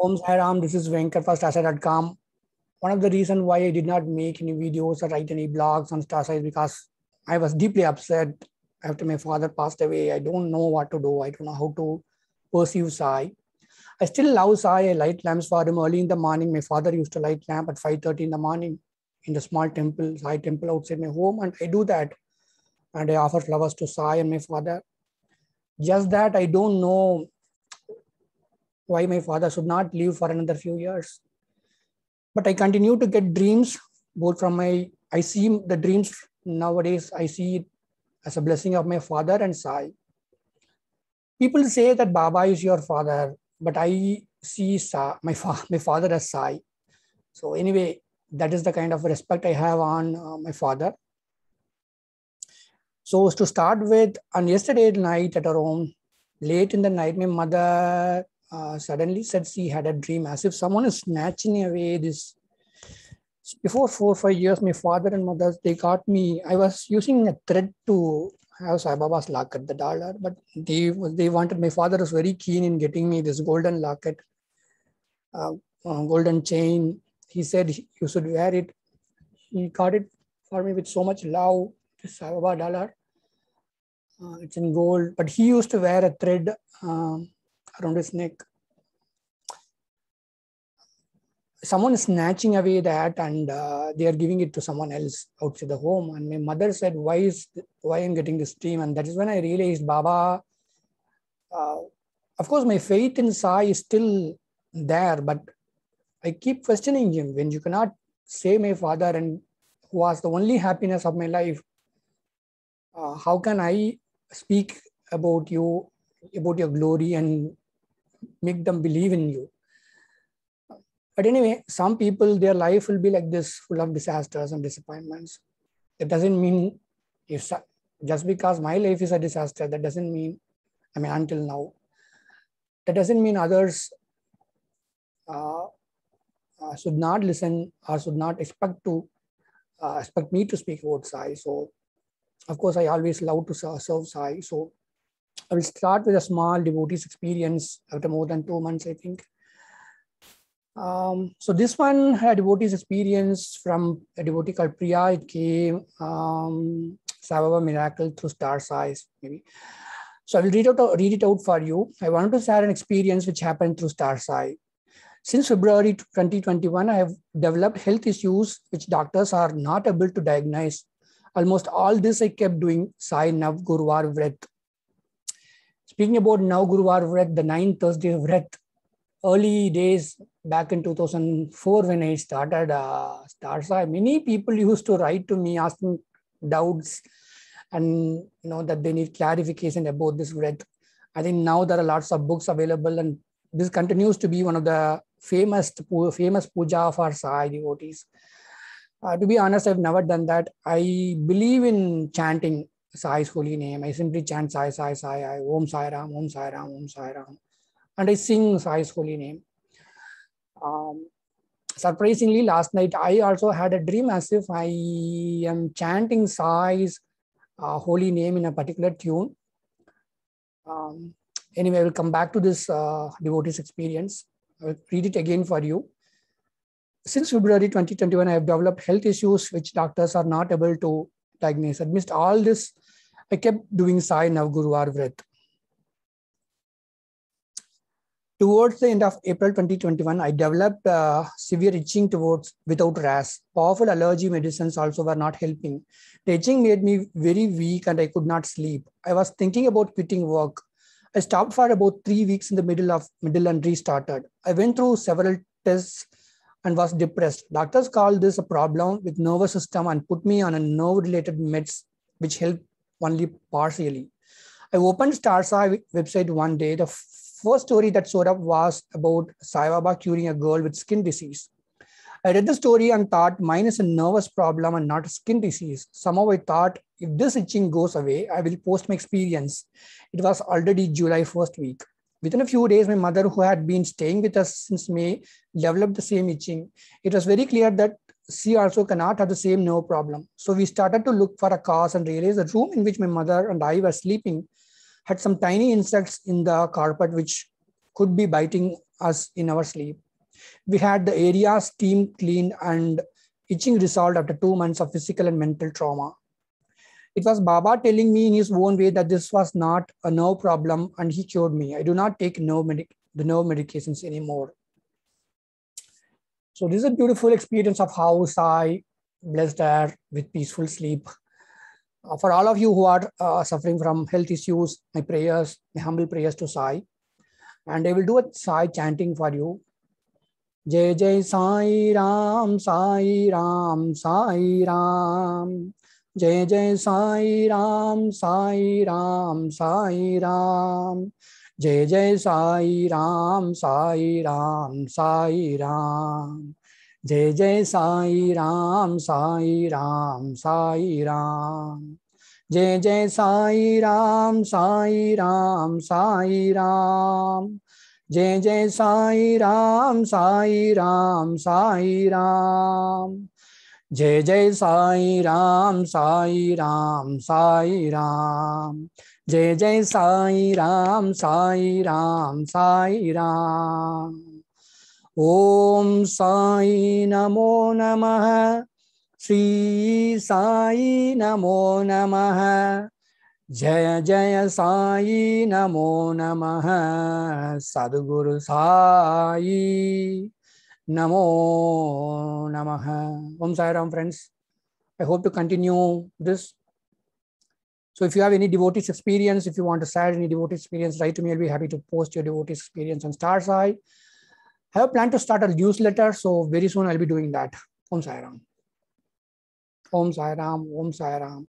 Om Ram. this is Venkat for One of the reasons why I did not make any videos or write any blogs on is because I was deeply upset after my father passed away. I don't know what to do. I don't know how to pursue Sai. I still love Sai. I light lamps for him early in the morning. My father used to light lamp at 5.30 in the morning in the small temple, Sai temple outside my home. And I do that. And I offer flowers to Sai and my father. Just that I don't know why my father should not live for another few years. But I continue to get dreams, both from my, I see the dreams nowadays, I see it as a blessing of my father and Sai. People say that Baba is your father, but I see my, fa- my father as Sai. So anyway, that is the kind of respect I have on uh, my father. So to start with, on yesterday night at our home, late in the night, my mother uh, suddenly said she had a dream as if someone is snatching away this. Before four or five years, my father and mother, they got me, I was using a thread to have Sai Baba's locket, the dollar, but they, they wanted, my father was very keen in getting me this golden locket, uh, uh, golden chain. He said, you should wear it. He got it for me with so much love, this Sai Baba dollar. Uh, it's in gold, but he used to wear a thread um, around his neck. Someone is snatching away that and uh, they are giving it to someone else outside the home. And my mother said, why is why I'm getting this dream? And that is when I realized Baba, uh, of course, my faith in Sai is still there, but I keep questioning him when you cannot say my father and who was the only happiness of my life. Uh, how can I speak about you, about your glory and make them believe in you but anyway some people their life will be like this full of disasters and disappointments that doesn't mean if just because my life is a disaster that doesn't mean i mean until now that doesn't mean others uh, uh, should not listen or should not expect to uh, expect me to speak about Sai. So, of course, I always love to serve Sai. So, I will start with a small devotees experience after more than two months, I think. Um, so this one had devotee's experience from a devotee called Priya. It came um, Savava miracle through star size, maybe. So I will read, out, read it out for you. I wanted to share an experience which happened through star size. Since February 2021, I have developed health issues which doctors are not able to diagnose. Almost all this I kept doing Sai Nav Gurvar Vret Speaking about now Guru Vrat, the ninth Thursday Vrat, early days back in 2004 when I started uh, Starsa, many people used to write to me asking doubts and you know that they need clarification about this Vrat. I think now there are lots of books available and this continues to be one of the famous famous puja for Sai devotees. Uh, to be honest, I've never done that. I believe in chanting. Sai's holy name. I simply chant Sai, Sai, Sai, I, Om Sai Ram, Om Sai Ram, Om Sai Ram. And I sing Sai's holy name. Um, surprisingly, last night I also had a dream as if I am chanting Sai's uh, holy name in a particular tune. Um, anyway, we'll come back to this uh, devotee's experience. I'll read it again for you. Since February 2021, I have developed health issues which doctors are not able to diagnose. Amidst all this I kept doing Sai Navguru Arvrit. Towards the end of April 2021, I developed uh, severe itching towards without rash. Powerful allergy medicines also were not helping. The itching made me very weak and I could not sleep. I was thinking about quitting work. I stopped for about three weeks in the middle of middle and restarted. I went through several tests and was depressed. Doctors called this a problem with nervous system and put me on a nerve-related meds, which helped only partially. I opened Starsa website one day. The first story that showed up was about Sai Baba curing a girl with skin disease. I read the story and thought mine is a nervous problem and not a skin disease. Somehow I thought if this itching goes away, I will post my experience. It was already July 1st week. Within a few days, my mother, who had been staying with us since May, developed the same itching. It was very clear that she also cannot have the same nerve problem. So we started to look for a cause and realized the room in which my mother and I were sleeping had some tiny insects in the carpet which could be biting us in our sleep. We had the area steam cleaned and itching resolved after two months of physical and mental trauma. It was Baba telling me in his own way that this was not a nerve problem and he cured me. I do not take nerve medic the nerve medications anymore. So this is a beautiful experience of how Sai blessed there with peaceful sleep. Uh, for all of you who are uh, suffering from health issues, my prayers, my humble prayers to Sai. And I will do a Sai chanting for you. Jai Jai Sai Ram, Sai Ram, Sai Ram. Jai Jai Sai Ram, Sai Ram, Sai Ram. Sai Ram. जय जय साई राम साई राम साई राम जय जय साई राम साई राम साई राम जय जय साई राम साई राम साई राम जय जय साई राम साई राम साई राम जय जय साई राम साई राम साई राम जय जय साई राम साई राम साई राम ओम साई नमो नमः श्री साई नमो नमः जय जय साई नमो नमः सदगुरु साई नमो नमः Om Sai Ram friends I hope to continue this So if you have any devotees experience, if you want to share any devotee's experience, write to me. I'll be happy to post your devotee's experience on StarSai. I have planned to start a newsletter, so very soon I'll be doing that. Om Sai Ram. Om Sai Ram. Om Sai Ram.